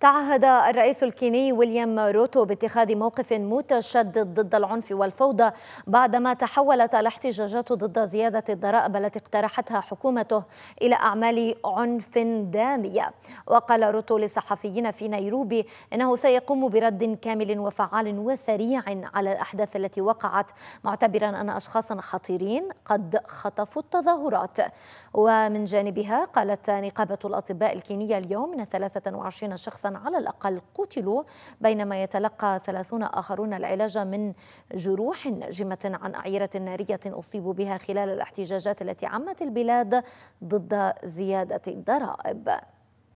تعهد الرئيس الكيني ويليام روتو باتخاذ موقف متشدد ضد العنف والفوضى بعدما تحولت الاحتجاجات ضد زيادة الضرائب التي اقترحتها حكومته إلى أعمال عنف دامية وقال روتو للصحفيين في نيروبي أنه سيقوم برد كامل وفعال وسريع على الأحداث التي وقعت معتبرا أن أشخاصا خطيرين قد خطفوا التظاهرات ومن جانبها قالت نقابة الأطباء الكينية اليوم أن 23 شخصا على الأقل قتلوا بينما يتلقى ثلاثون آخرون العلاج من جروح ناجمة عن أعيرة نارية أصيبوا بها خلال الاحتجاجات التي عمت البلاد ضد زيادة الضرائب